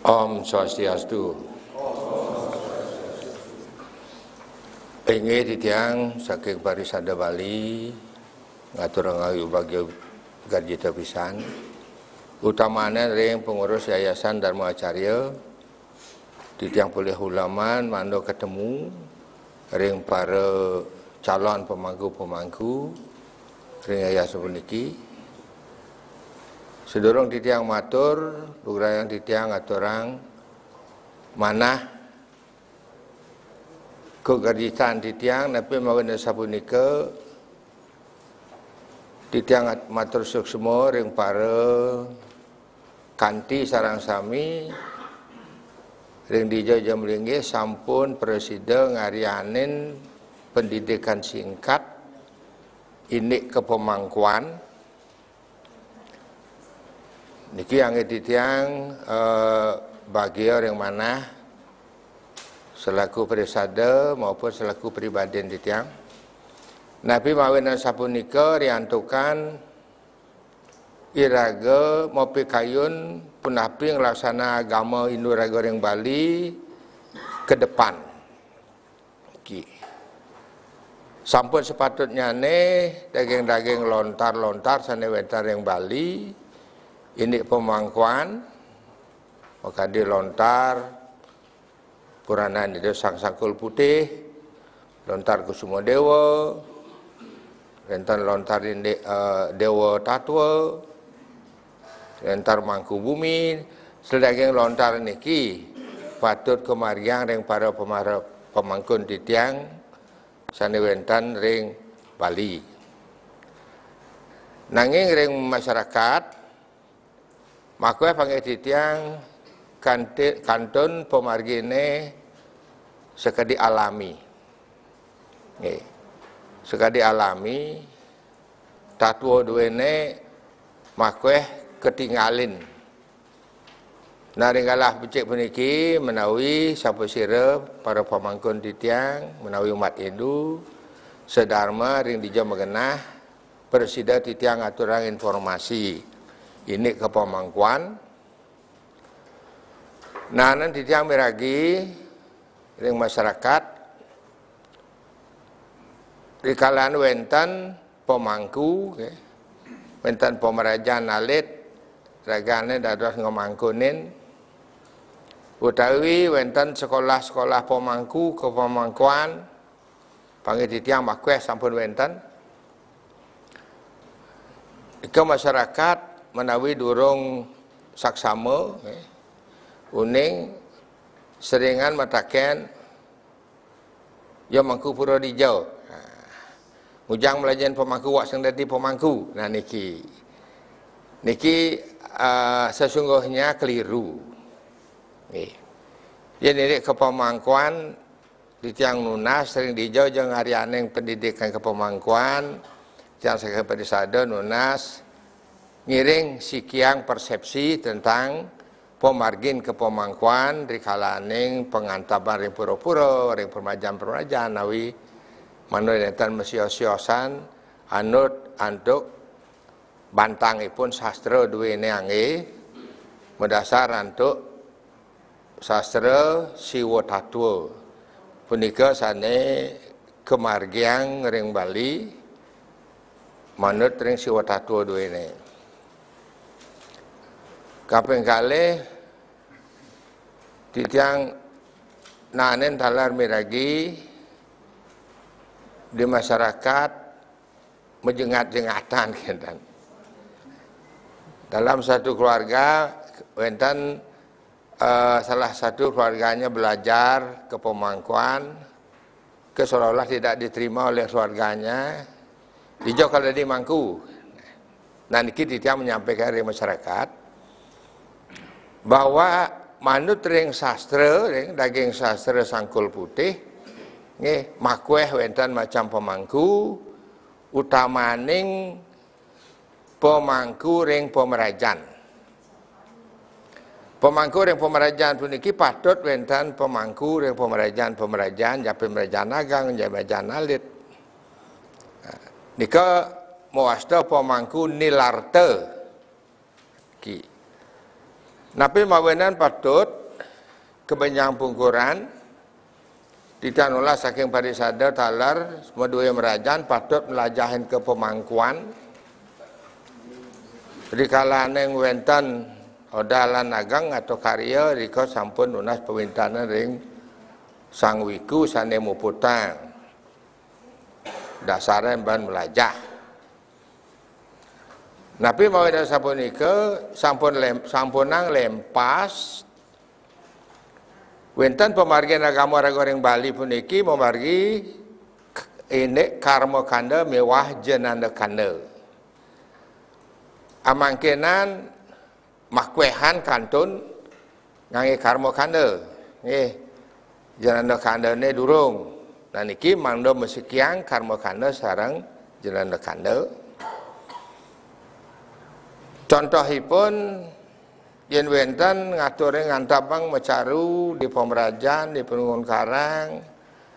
Om Swastiastu. di tiang saking parisada Bali ngatur ngayu bagi gaji tepisan utamanya ring pengurus yayasan Dharma Acarya tiang pulih ulaman mando ketemu ring para calon pemangku-pemangku ring yayasan puniki Sedorong tiang matur, atau orang mana manah di tiang, tapi mawene di tiang matur semua, ring pare kanti sarang sami ring dijo jam linggi sampun preside ngarianin pendidikan singkat ini kepemangkuan Niki yang titiang eh, bagio yang mana selaku perisade maupun selaku pribadi titiang. Nabi mawin sapunika riantukan irage mopi kayun punapi ngelaksana agama Induraga yang Bali ke depan. Ki. Sampun sepatutnya ne daging-daging lontar-lontar sana sanewetar yang Bali ini pemangkuan maka dilontar lontar puranan itu sang sangkul putih lontar kusumo dewa rentan lontar ini uh, dewa tatwa rentar mangku bumi sedangkan lontar niki patut kemariang ring para pemarap pemangkun di tiang saniwentan ring Bali nanging ring masyarakat Makwe panggil titiang kantun pemargine sekadi alami. Nggih. Sekadi alami tatwo duene makwe ketinggalin. Naringgalah becik puniki menawi sapa sira para pamangkun titiang menawi umat Hindu sedharma ring dijo mengenah persida titiang aturan informasi ini ke pemangkuan nah nanti tiang meragi ring masyarakat di kalangan wenten pemangku okay. Ya. wenten pemerajaan alit ragane dados ngomangkunin utawi wenten sekolah-sekolah pemangku ke pemangkuan panggil di tiang makwes sampun wenten ke masyarakat menawi durung saksama eh, uning seringan mataken ya mangku pura dijau ha. Nah, mujang melajan pemangku wak sing dadi pemangku nah niki niki uh, sesungguhnya keliru eh. ya nirik kepemangkuan di tiang nunas sering dijau jeung hari aneng pendidikan kepemangkuan tiang sakit sadon nunas miring sikiang persepsi tentang pemargin ke pemangkuan rikalaning pengantaban ring pura-pura ring permajan-permajan nawi manunetan mesios-siosan anut antuk ipun sastra duwe angge mendasar antuk sastra siwo tatwa punika sane kemargiang ring Bali manut ring siwa duwe duwene kaping kalih tiang nanen talar miragi di masyarakat mejengat-jengatan kentan. Dalam satu keluarga wentan uh, eh, salah satu keluarganya belajar ke pemangkuan ke seolah-olah tidak diterima oleh keluarganya di jauh di mangku. Nah, niki dia menyampaikan dari masyarakat bahwa manut ring sastra ring eh, daging sastra sangkul putih nih makweh wenten macam pemangku utamaning pemangku ring pemerajan pemangku ring pemerajan puniki patut wenten pemangku ring pemerajan pemerajan ya pemerajan agang ya pemerajan alit nah, nika mewasta pemangku nilarte ki Napi mawenan padut kebenyang bungkuran tidak nolak saking parisada talar semua dua yang merajan padut melajahin ke pemangkuan di kalaneng wenten odalan agang atau karya riko sampun unas pemintana ring sang wiku sane muputang dasarnya ban melajah Nabi mawidah sapunika sampun lem, sampunang lempas Wenten pemargi agama orang goreng Bali puniki pemargi ini karma kanda mewah jenanda kanda. Amangkenan makwehan kantun ngangi karma kanda. Nggih. Jenanda kanda ne durung. Dan nah, niki mando mesekian karma kanda sarang jenanda kanda. Contohipun yen wenten ngature ngantapang mecaru di Pomerajan, di Penungun Karang,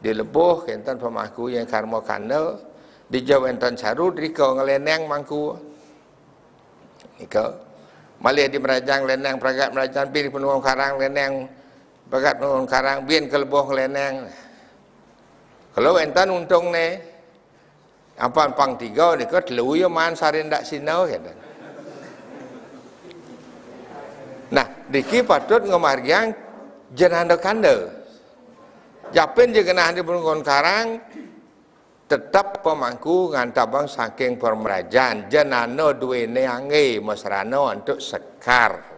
di Lebuh enten pemaku yang karmo kandel, di jauh enten caru di kau ngeleneng mangku. Niko. Malih di Merajang leneng pragat Merajang bin Penungun Karang leneng pragat Penungun Karang bin ke Lebuh leneng. Kalau enten untung ne apa pang tiga, niko telu yo man sarindak sinau gitu. Diki patut ngemar yang jenanda kanda. Japin juga kena hari bungkon karang tetap pemangku ngantabang saking permerajan jenanda duwe neangi mesrano untuk sekar.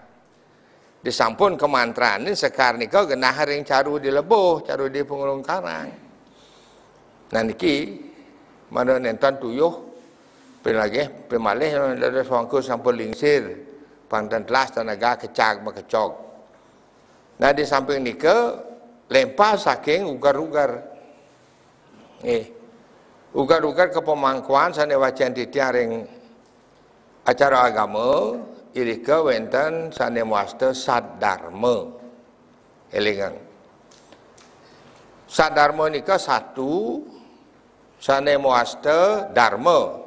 Disampun kemantran ini sekar ni kau kena hari caru di leboh caru di pengurung karang. Nanti ki mana nentan tuyuh pelagi pemalih dari pemangku sampul lingsir Pantan telas tenaga kecak makecok. Nah di samping nike lempar saking ugar-ugar. Eh, ugar-ugar ke pemangkuan sana wajan di acara agama irika wenten sana muaste sadarma. Elingan. Sadarma nika satu sana muaste dharma.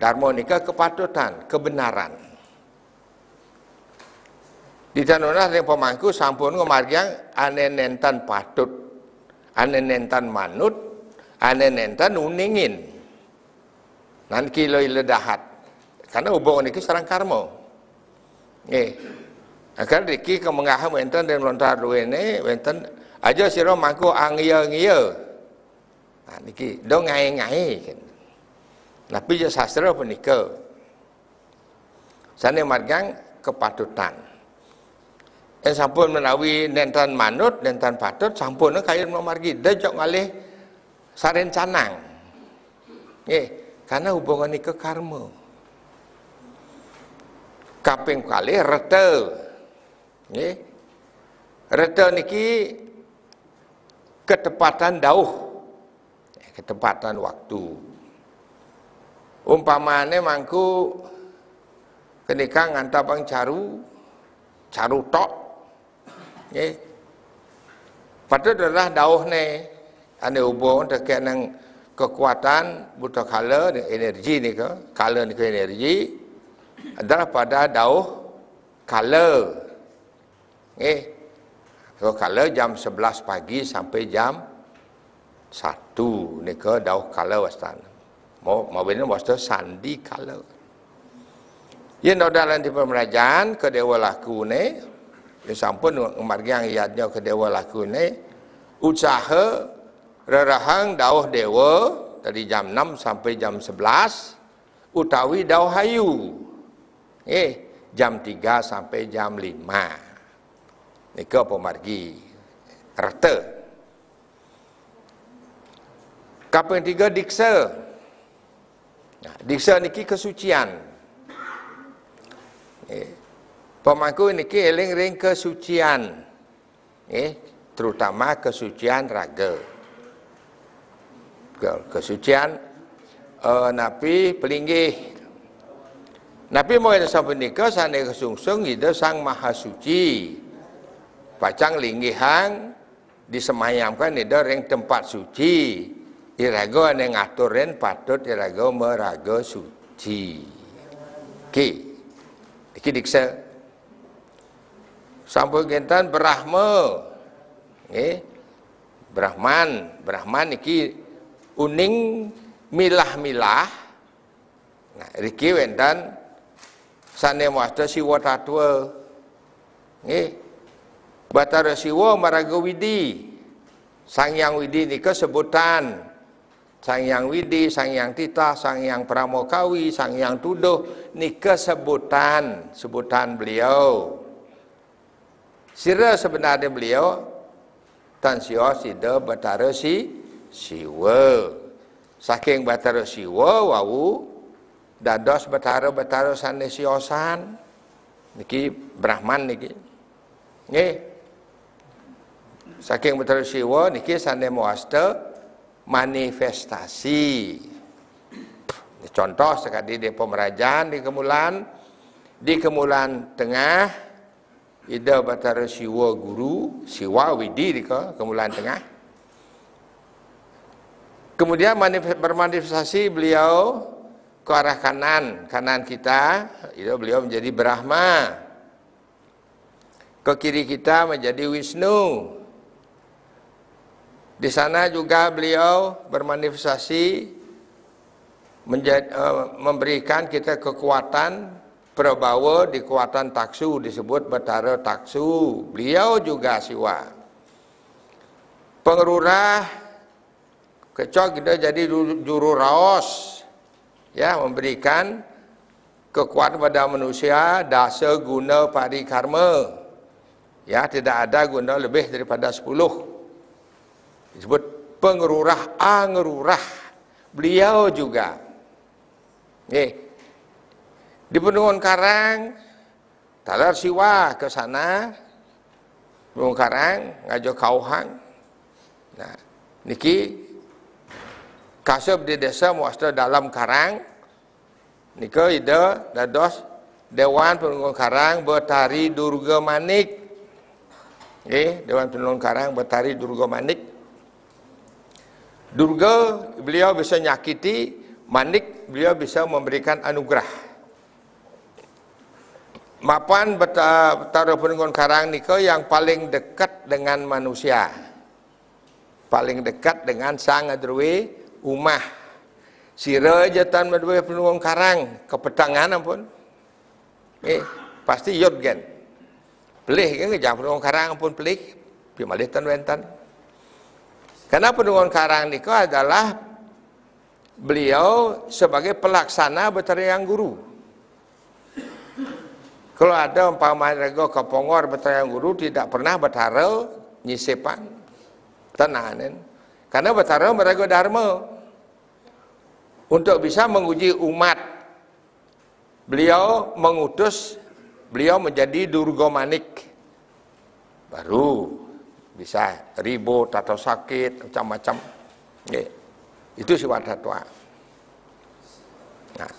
Dharma nika kepatutan, kebenaran. Didanona yang pemangku sampun ngemargyang anenentan patut, anenentan manut, anenentan uningin. Nan kilo ledahat. Karena hubungan ini serang karma. nih agar nah, kan riki kemengaham wenten dan lontar duwene wenten aja sira mangku angiyo ngiye Nah niki do ngai ngae Tapi kan. ya sastra punika. Sane margang kepatutan eh sampun menawi nentran manut nentran patut sampun mau memargi dejok ngalih saren canang eh karena hubungan ini ke karma kaping kali rete eh rete niki ketepatan dauh ketepatan waktu umpamane mangku kenika ngantapang caru caru tok ni patut adalah dauh ni ada hubung terkait dengan kekuatan buta kala dengan energi ni ke kala ni ke energi adalah pada dauh kala eh so, kala jam 11 pagi sampai jam 1 ni ke dauh kala wastan mau mau benar wasta sandi kala yang dah dalam tipe merajaan ke dewa laku ni Ya, sampun kemarin yang iatnya ke dewa laku ni usaha rerahang dauh dewa dari jam 6 sampai jam 11 utawi dauh hayu eh jam 3 sampai jam 5 nika pemargi rata kapan tiga diksa nah, diksa niki kesucian eh Pemangku ini eling ring kesucian. terutama kesucian raga. Kesucian uh, eh, napi pelinggih. Napi mulai sampai nikah, sane kesungsung itu sang maha suci. Pacang linggihang disemayamkan itu ring tempat suci. Irago ane ngaturin patut irago merago suci. Ki. ki diksa sampun kinten Brahma. Nggih. Brahman, Brahman iki uning milah-milah. Nah, Ki wonten sanem wasta siwa tatwa. Nggih. Batara siwa maraga widi. Sang Yang Widi nika sebutan Sang Yang Widi, Sang Yang Tita, Sang Yang Pramokawi, Sang Yang Tuduh nika sebutan, sebutan beliau. Sira sebenarnya beliau Tan Siwa Sida Batara Si Siwa Saking Batara Siwa Wawu Dados Batara Batara Sane Siosan Niki Brahman Niki Ini Saking Batara Siwa Niki Sane Muasta Manifestasi Contoh sekali di pemerajaan di kemulan di kemulan tengah Ida batara siwa guru, siwa widi dika, kemulaan tengah. Kemudian bermanifestasi beliau ke arah kanan, kanan kita, itu beliau menjadi Brahma. Ke kiri kita menjadi Wisnu. Di sana juga beliau bermanifestasi menjadi, eh, memberikan kita kekuatan Prabawa di kuatan taksu disebut betara Taksu. Beliau juga siwa. Pengerurah kecok kita jadi juru raos. Ya, memberikan kekuatan pada manusia dasa guna pari karma. Ya, tidak ada guna lebih daripada sepuluh. Disebut pengerurah angerurah. Beliau juga. eh, Di Bendungan Karang, talar siwa ke sana, Bendungan Karang, ngajo kauhang. Nah, niki kasep di desa muastra dalam karang, nika ide dados Dewan Penunggung Karang bertari Durga Manik. Dewan Penunggung Karang bertari Durga Manik. Durga beliau bisa nyakiti, Manik beliau bisa memberikan anugerah. Mapan taruh penunggun karang niko yang paling dekat dengan manusia. Paling dekat dengan sang adruwi umah. Sira tan madwe penunggun karang kepetangan ampun. Eh, pasti yodgen Pelih kan ngejang penunggun karang ampun pelih. Pimalih tan wentan. Karena penunggun karang niko adalah beliau sebagai pelaksana yang guru kalau ada umpamanya rego kepongor betayang guru tidak pernah betarel nyisipan tenanin Karena betarel merego dharma. Untuk bisa menguji umat. Beliau mengutus, beliau menjadi durgomanik. Baru bisa ribut atau sakit macam-macam itu sifat satwa nah,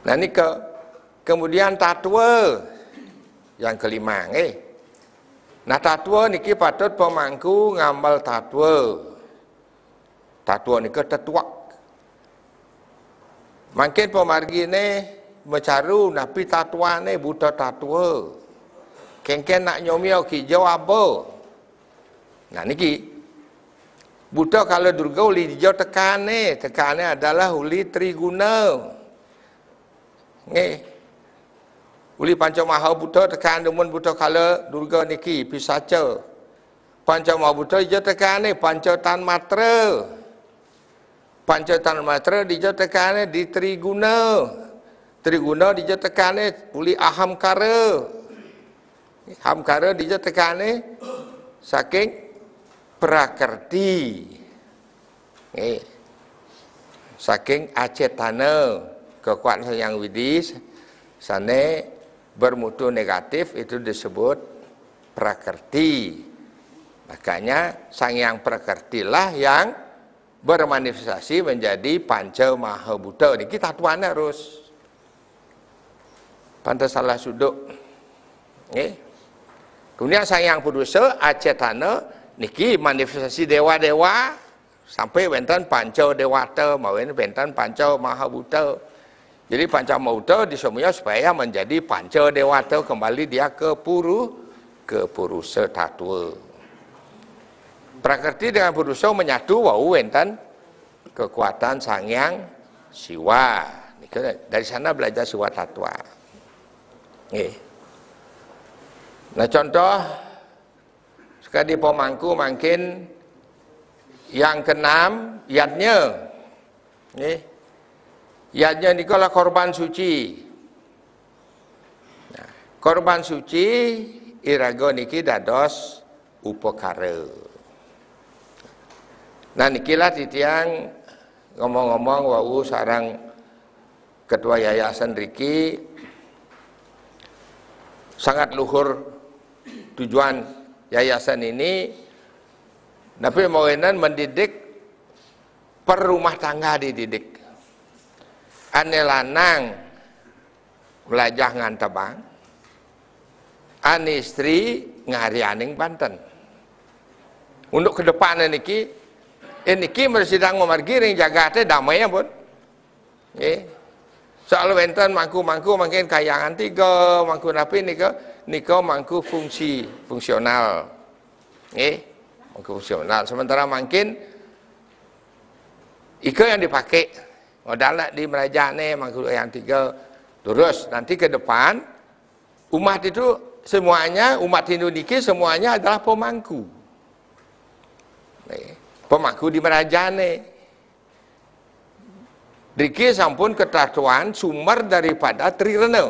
nah ini ke Kemudian tatwa yang kelima nggih. Nah tatwa niki patut pemangku ngamal tatwa. Tatwa niki tetuak. Mungkin pemargine mecaru napi tatuane buta tatwa. Kengken nak nyomio hijau abo. Nah niki Buddha kalau durga uli hijau tekane, tekane adalah uli triguna. Nih, Uli panca maha buta tekan demun buta kala durga niki pisaca. Panca maha buta dia tekan ni panca tan matra. Panca tan matra dia tekan ni di triguna. Triguna dia tekan ni uli ahamkara. Ahamkara dia tekan ni saking prakerti. Eh. Saking acetana kekuatan yang widis sane bermutu negatif itu disebut prakerti. Makanya sang yang prakertilah yang bermanifestasi menjadi panca maha buddha. Ini kita tuan harus. salah suduk. Ini. Kemudian sang yang aceh acetana niki manifestasi dewa-dewa sampai bentan pancau dewata, mawen bentan pancau maha buddha. Jadi panca di disemuanya supaya menjadi Panca Dewata kembali dia ke Puru ke Puru Setatua. Prakerti dengan Purusa menyatu wau wentan kekuatan Sangyang Siwa. Dari sana belajar Siwa Tatwa. Nih. Nah contoh sekali di pemangku makin yang keenam yatnya. Nih Yatnya nikola korban suci. Nah, korban suci irago niki dados upokare. Nah nikilah tiang ngomong-ngomong wau sarang ketua yayasan Riki sangat luhur tujuan yayasan ini tapi mau mendidik per rumah tangga dididik ane lanang belajar ngan tebang an istri ngarianing Banten untuk ke depan ini niki bersidang ngomar giring jaga damai ya bun eh, soal wenten mangku mangku makin kayangan tiga mangku napi niko niko mangku fungsi fungsional eh mangku fungsional sementara makin Iko yang dipakai Oh di merajah ni makhluk yang tiga. Terus nanti ke depan umat itu semuanya umat Hindu niki semuanya adalah pemangku. Pemangku di merajah ni. Niki sampun ketatuan sumber daripada trirena.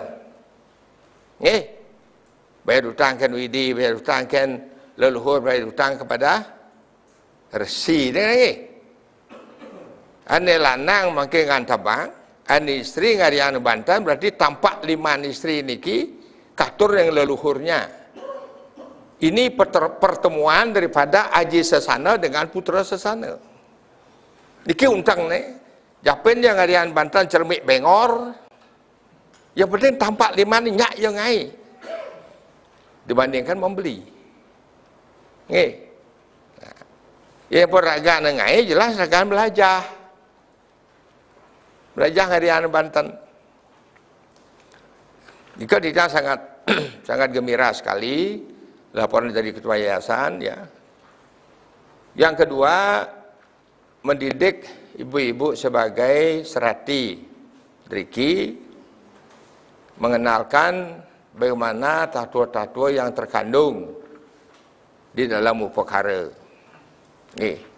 Nggih. Bayar hutang kan widi, bayar hutang kan leluhur, bayar hutang kepada resi. Dengar nih. Ane lanang mangke ngan tabang, ane istri ngari anu bantan berarti tampak lima istri niki katur yang leluhurnya. Ini pertemuan daripada aji sesana dengan putra sesana. Niki untang nih, Japen yang ngarian bantan cermik bengor. Yang penting tampak lima ni nyak yang ngai. Dibandingkan membeli. Nih, Nah. Ya, ya pun ragaan ngai jelas akan belajar. Raja Harian Banten. Jika kita sangat sangat gembira sekali laporan dari ketua yayasan ya. Yang kedua mendidik ibu-ibu sebagai serati driki mengenalkan bagaimana tatwa-tatwa yang terkandung di dalam upakara. Nih.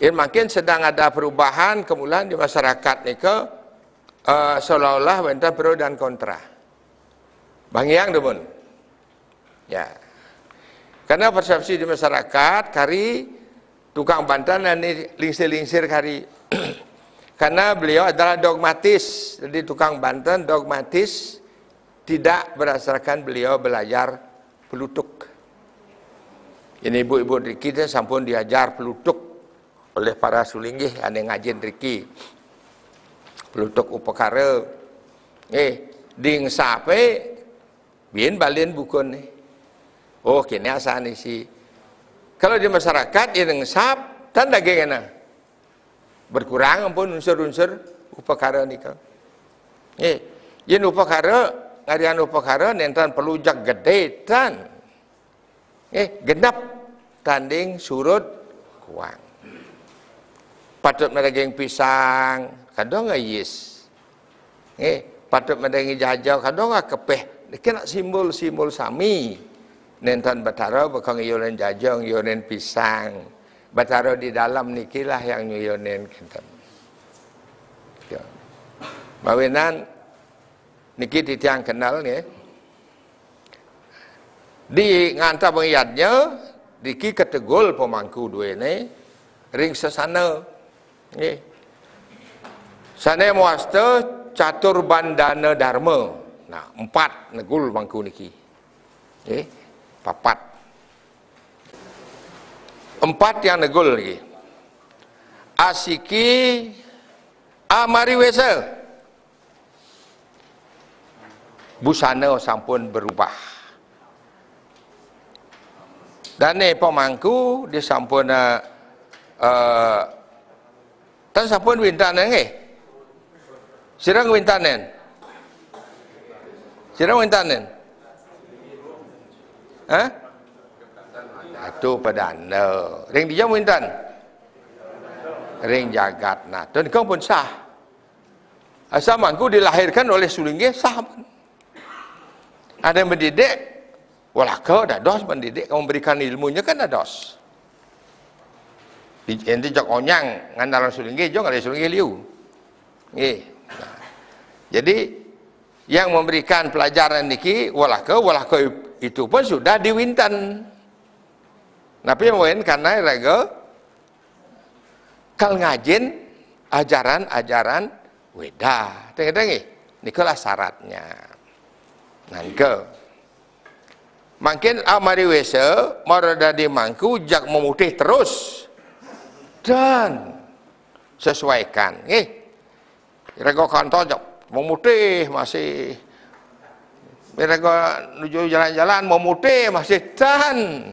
Ya, makin sedang ada perubahan kemulan di masyarakat ni ke uh, seolah-olah benda pro dan kontra. Bang Yang demun. Ya. Karena persepsi di masyarakat kari tukang bantan dan lingsir-lingsir kari. Karena beliau adalah dogmatis. Jadi tukang bantan dogmatis tidak berdasarkan beliau belajar pelutuk. Ini ibu-ibu kita sampun diajar pelutuk oleh para sulingih ane ngajin riki pelutuk upekara eh ding sape bien balin bukun nih oh kini asa ni si, kalau di masyarakat ya ngesap sap tanda gengena berkurang pun unsur-unsur upekara ni kau eh yen upekara ngarian upekara nentan perlu jak gede tan eh genap tanding surut kuang Patut madaging pisang, kadang nggak yes. Nge, eh, patut madaging jajau, kadang nggak kepeh. Kena simbol-simbol sami. Nentan bataro bukan ngayonin jajau, ngayonin pisang. Bataro di dalam nikilah yang ngayonin kita. Ya. Bawinan, niki titiang kenal nih. Eh. Di ngantar pengiatnya, Diki ketegol pemangku dua ini, ring sesana. Nggih. Sane muaste catur bandana dharma. Nah, empat negul mangku niki. Nggih. Papat. Empat yang negul niki. Asiki amari wesa. Busana sampun berubah. Dan ni pemangku dia uh, eh, eh, Tak siapa pun minta nang eh. Siapa yang minta nang? Siapa yang minta nang? Ha? Atau pada anda. Ring dia minta Ring jagat nak. Dan kau pun sah. Asal mangku dilahirkan oleh sulingnya sah. Ada yang mendidik. Walau kau dah dos mendidik. Kau memberikan ilmunya kan dah Dos. ente cok onyang ngan nalar sulung nggih jo ngalih sulung liu. Nah, jadi yang memberikan pelajaran niki walah ke walah ke itu pun sudah diwintan. Tapi nah, mungkin karena rega kal ngajin ajaran-ajaran weda. Tengah-tengah nikulah syaratnya. Nangke. Nah, Makin amari ah, wese marada di mangku jak memutih terus dan sesuaikan. Nggih. Rego kantor mau mutih masih mereka menuju jalan-jalan mau mutih masih dan